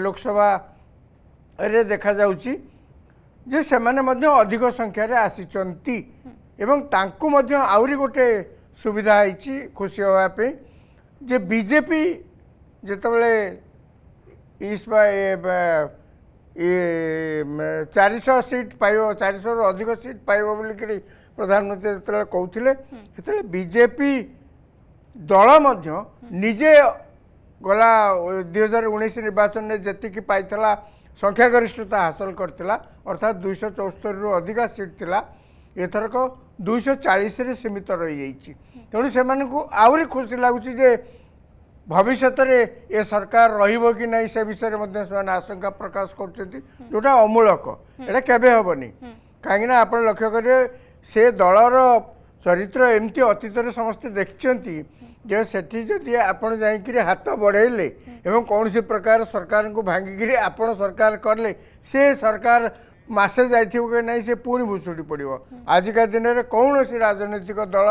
ଲୋକସଭାରେ ଦେଖାଯାଉଛି ଯେ ସେମାନେ ମଧ୍ୟ ଅଧିକ ସଂଖ୍ୟାରେ ଆସିଛନ୍ତି ଏବଂ ତାଙ୍କୁ ମଧ୍ୟ ଆହୁରି ଗୋଟେ ସୁବିଧା ହେଇଛି ଖୁସି ହେବା ପାଇଁ ଯେ ବିଜେପି ଯେତେବେଳେ ଚାରିଶହ ସିଟ୍ ପାଇବ ଚାରିଶହରୁ ଅଧିକ ସିଟ୍ ପାଇବ ବୋଲିକରି ପ୍ରଧାନମନ୍ତ୍ରୀ ଯେତେବେଳେ କହୁଥିଲେ ସେତେବେଳେ ବିଜେପି ଦଳ ମଧ୍ୟ ନିଜେ গোলা 2019 নির্বাচন জেতি কি পাইছলা সংখ্যা গরিষ্ঠতা حاصل করতিলা অর্থাৎ 274 ৰ অধিকা সিট তিলা এතරক 240 ৰ সীমিত ৰই হৈছি তেনু সেমানক আৰু খুশি লাগুছি যে ভৱিষ্যতে এ সরকার ৰহিবক কি নাই সে বিষয়ৰ মধ্যে সোনা আশংকা প্রকাশ কৰিছি যোটা অমূল্যক এডা কেবে হবনি কাইং না आपण লক্ষ্য কৰে সে দলৰ ଚରିତ୍ର ଏମିତି ଅତୀତରେ ସମସ୍ତେ ଦେଖିଛନ୍ତି ଯେ ସେଠି ଯଦି ଆପଣ ଯାଇକିରି ହାତ ବଢ଼େଇଲେ ଏବଂ କୌଣସି ପ୍ରକାର ସରକାରଙ୍କୁ ଭାଙ୍ଗିକିରି ଆପଣ ସରକାର କଲେ ସେ ସରକାର ମାସେ ଯାଇଥିବ କି ନାହିଁ ସେ ପୁଣି ଭୁଷୁଡ଼ି ପଡ଼ିବ ଆଜିକା ଦିନରେ କୌଣସି ରାଜନୈତିକ ଦଳ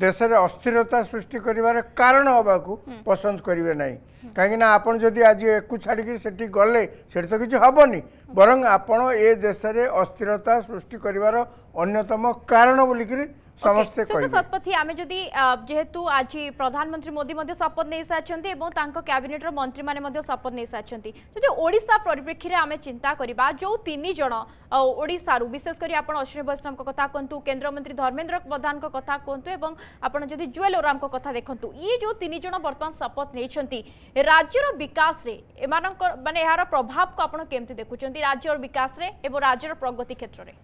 ଦେଶରେ ଅସ୍ଥିରତା ସୃଷ୍ଟି କରିବାର କାରଣ ହେବାକୁ ପସନ୍ଦ କରିବେ ନାହିଁ କାହିଁକିନା ଆପଣ ଯଦି ଆଜି ଏକୁ ଛାଡ଼ିକି ସେଠି ଗଲେ ସେଠି ତ କିଛି ହେବନି ବରଂ ଆପଣ ଏ ଦେଶରେ ଅସ୍ଥିରତା ସୃଷ୍ଟି କରିବାର ଅନ୍ୟତମ କାରଣ ବୋଲିକିରି समस्ते okay. तो कहिबे शतपथी आमे जदी जेहेतु आज प्रधानमंत्री मोदी मध्ये शपथ नै साछंती एवं तांको कैबिनेट रो मंत्री माने मध्ये शपथ नै साछंती जदी ओडिसा परिप्रेक्ष्य रे आमे चिंता करिबा जो 3 जण ओडिसा रु विशेष करी आपण अश्विनी वैष्णव को कथा कोंतु केंद्र मंत्री धर्मेंद्र प्रधान को कथा कोंतु एवं आपण जदी ज्वेल ओराम को कथा देखंतु ई जो 3 जण वर्तमान शपथ नै छंती राज्य रो विकास रे एमानक माने यहार प्रभाव को आपण केमति देखु राज्य रो विकास रे एवं राज्य रो प्रगति क्षेत्र रे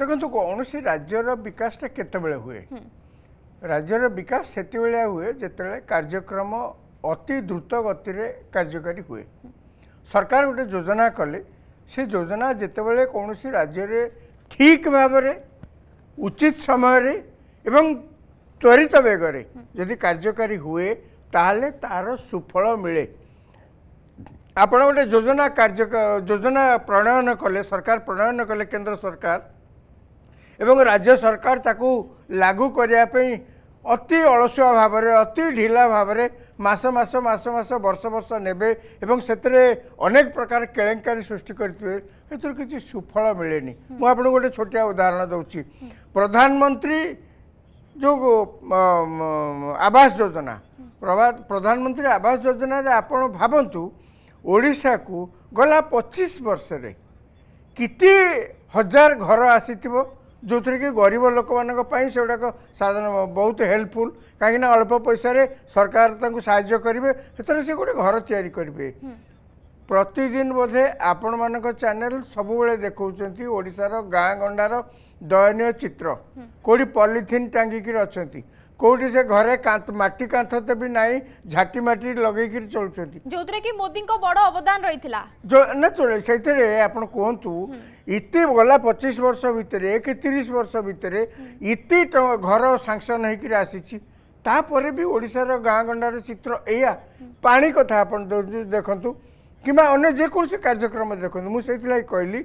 ଦେଖନ୍ତୁ କୌଣସି ରାଜ୍ୟର ବିକାଶଟା କେତେବେଳେ ହୁଏ ରାଜ୍ୟର ବିକାଶ ସେତେବେଳେ ହୁଏ ଯେତେବେଳେ କାର୍ଯ୍ୟକ୍ରମ ଅତି ଦ୍ରୁତ ଗତିରେ କାର୍ଯ୍ୟକାରୀ ହୁଏ ସରକାର ଗୋଟେ ଯୋଜନା କଲେ ସେ ଯୋଜନା ଯେତେବେଳେ କୌଣସି ରାଜ୍ୟରେ ଠିକ୍ ଭାବରେ ଉଚିତ ସମୟରେ ଏବଂ ତ୍ୱରିତ ବେଗରେ ଯଦି କାର୍ଯ୍ୟକାରୀ ହୁଏ ତାହେଲେ ତାହାର ସୁଫଳ ମିଳେ ଆପଣ ଗୋଟେ ଯୋଜନା କାର୍ଯ୍ୟ ଯୋଜନା ପ୍ରଣୟନ କଲେ ସରକାର ପ୍ରଣୟନ କଲେ କେନ୍ଦ୍ର ସରକାର ଏବଂ ରାଜ୍ୟ ସରକାର ତାକୁ ଲାଗୁ କରିବା ପାଇଁ ଅତି ଅଳସୁଆ ଭାବରେ ଅତି ଢିଲା ଭାବରେ ମାସ ମାସ ମାସ ମାସ ବର୍ଷ ବର୍ଷ ନେବେ ଏବଂ ସେଥିରେ ଅନେକ ପ୍ରକାର କେଳେଙ୍କାରୀ ସୃଷ୍ଟି କରିଥିବେ ସେଥିରୁ କିଛି ସୁଫଳ ମିଳେନି ମୁଁ ଆପଣଙ୍କୁ ଗୋଟେ ଛୋଟିଆ ଉଦାହରଣ ଦେଉଛି ପ୍ରଧାନମନ୍ତ୍ରୀ ଯେଉଁ ଆବାସ ଯୋଜନା ପ୍ରଧାନମନ୍ତ୍ରୀ ଆବାସ ଯୋଜନାରେ ଆପଣ ଭାବନ୍ତୁ ଓଡ଼ିଶାକୁ ଗଲା ପଚିଶ ବର୍ଷରେ କେତେ ହଜାର ଘର ଆସିଥିବ ଯେଉଁଥିରେ କି ଗରିବ ଲୋକମାନଙ୍କ ପାଇଁ ସେଗୁଡ଼ାକ ସାଧାରଣ ବହୁତ ହେଲ୍ପଫୁଲ୍ କାହିଁକିନା ଅଳ୍ପ ପଇସାରେ ସରକାର ତାଙ୍କୁ ସାହାଯ୍ୟ କରିବେ ସେଥିରେ ସେ ଗୋଟେ ଘର ତିଆରି କରିବେ ପ୍ରତିଦିନ ବୋଧେ ଆପଣମାନଙ୍କ ଚ୍ୟାନେଲ୍ ସବୁବେଳେ ଦେଖାଉଛନ୍ତି ଓଡ଼ିଶାର ଗାଁ ଗଣ୍ଡାର ଦୟନୀୟ ଚିତ୍ର କେଉଁଠି ପଲିଥିନ୍ ଟାଙ୍ଗିକିରି ଅଛନ୍ତି কোটি সে ঘরে মাটি কাঁথ দেবি না ঝাটি মাটি লগাইকি চলুচার যেটা কি মোদী বড় অবদান রয়েছে না চলে সেইথে আপনার কুহতু ইতি গলা পঁচিশ বর্ষ ভিতরে কি তিরিশ বর্ষ ভিতরে ইতি ঘর সাংসন হয়েকি আসিছি তাপরে বি ওড়িশার গাঁ গণ্ডার চিত্র এয়া পানি কথা আপনার দেখুন কিংবা অন্য যেকোন কার্যক্রম দেখুন মু সেই কহিলি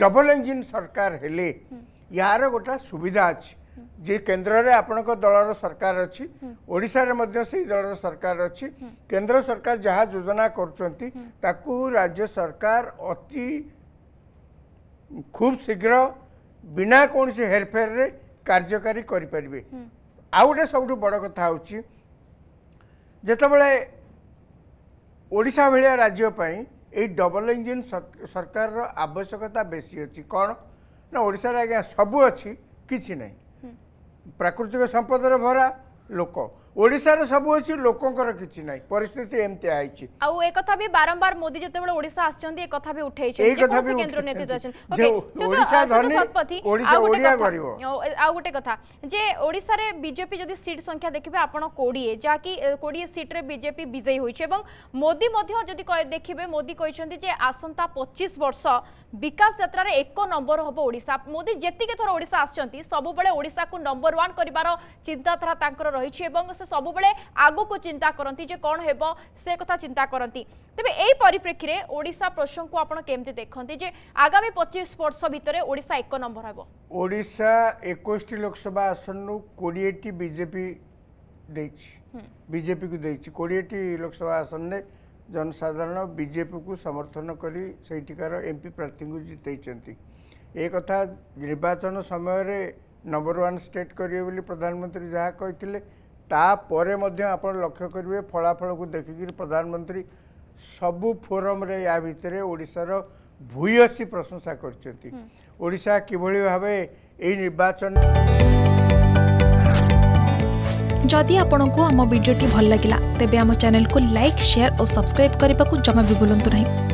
ডবল ইঞ্জিন সরকার হলে ইয়ার গোটা সুবিধা আছে ଯେ କେନ୍ଦ୍ରରେ ଆପଣଙ୍କ ଦଳର ସରକାର ଅଛି ଓଡ଼ିଶାରେ ମଧ୍ୟ ସେହି ଦଳର ସରକାର ଅଛି କେନ୍ଦ୍ର ସରକାର ଯାହା ଯୋଜନା କରୁଛନ୍ତି ତାକୁ ରାଜ୍ୟ ସରକାର ଅତି ଖୁବ୍ ଶୀଘ୍ର ବିନା କୌଣସି ହେରଫେରରେ କାର୍ଯ୍ୟକାରୀ କରିପାରିବେ ଆଉ ଗୋଟେ ସବୁଠୁ ବଡ଼ କଥା ହେଉଛି ଯେତେବେଳେ ଓଡ଼ିଶା ଭଳିଆ ରାଜ୍ୟ ପାଇଁ ଏଇ ଡବଲ ଇଞ୍ଜିନ୍ ସରକାରର ଆବଶ୍ୟକତା ବେଶୀ ଅଛି କ'ଣ ନା ଓଡ଼ିଶାରେ ଆଜ୍ଞା ସବୁ ଅଛି କିଛି ନାହିଁ ପ୍ରାକୃତିକ ସମ୍ପଦରେ ଭରା ଲୋକ ওড়িশার সব হয়েছে লোকঙ্কর কিছু নাই পরিস্থিতি এমতি আইছি আউ এ কথা বি বারম্বার মোদি যেতবেলে ওড়িশা আসছন্তি এ কথা বি উঠাইছে এই কথা বি কেন্দ্র নেতৃত্ব আছেন ওকে ওড়িশা ধনী ওড়িশা ওড়িয়া গরিব আউ গোটে কথা যে ওড়িশা রে বিজেপি যদি সিট সংখ্যা দেখিবে আপন 20 যা কি 20 সিট রে বিজেপি বিজয়ী হইছে এবং মোদি মধ্য যদি দেখিবে মোদি কইছন্তি যে আসন্তা 25 বর্ষ বিকাশ যাত্রার এক নম্বর হব ওড়িশা মোদি যেতিকে থর ওড়িশা আসছন্তি সবুবেলে ওড়িশাকু নম্বর 1 করিবার চিন্তাধারা তাঙ্কর রহিছে এবং ସେ ସବୁବେଳେ ଆଗକୁ ଚିନ୍ତା କରନ୍ତି ଯେ କ'ଣ ହେବ ସେ କଥା ଚିନ୍ତା କରନ୍ତି ତେବେ ଏହି ପରିପ୍ରେକ୍ଷୀରେ ଓଡ଼ିଶା ପ୍ରସଙ୍ଗକୁ ଆପଣ କେମିତି ଦେଖନ୍ତି ଯେ ଆଗାମୀ ପଚିଶ ବର୍ଷ ଭିତରେ ଓଡ଼ିଶା ଏକ ନମ୍ବର ହେବ ଓଡ଼ିଶା ଏକୋଇଶଟି ଲୋକସଭା ଆସନରୁ କୋଡ଼ିଏଟି ବିଜେପି ଦେଇଛି ବିଜେପିକୁ ଦେଇଛି କୋଡ଼ିଏଟି ଲୋକସଭା ଆସନରେ ଜନସାଧାରଣ ବିଜେପିକୁ ସମର୍ଥନ କରି ସେଇଠିକାର ଏମ୍ପି ପ୍ରାର୍ଥୀଙ୍କୁ ଜିତେଇଛନ୍ତି ଏ କଥା ନିର୍ବାଚନ ସମୟରେ ନମ୍ବର ୱାନ୍ ଷ୍ଟେଟ୍ କରିବେ ବୋଲି ପ୍ରଧାନମନ୍ତ୍ରୀ ଯାହା କହିଥିଲେ ତାପରେ ମଧ୍ୟ ଆପଣ ଲକ୍ଷ୍ୟ କରିବେ ଫଳାଫଳକୁ ଦେଖିକିରି ପ୍ରଧାନମନ୍ତ୍ରୀ ସବୁ ଫୋରମରେ ୟା ଭିତରେ ଓଡ଼ିଶାର ଭୂୟସୀ ପ୍ରଶଂସା କରିଛନ୍ତି ଓଡ଼ିଶା କିଭଳି ଭାବେ ଏହି ନିର୍ବାଚନ ଯଦି ଆପଣଙ୍କୁ ଆମ ଭିଡ଼ିଓଟି ଭଲ ଲାଗିଲା ତେବେ ଆମ ଚ୍ୟାନେଲକୁ ଲାଇକ୍ ସେୟାର ଓ ସବସ୍କ୍ରାଇବ୍ କରିବାକୁ ଜମା ବି ଭୁଲନ୍ତୁ ନାହିଁ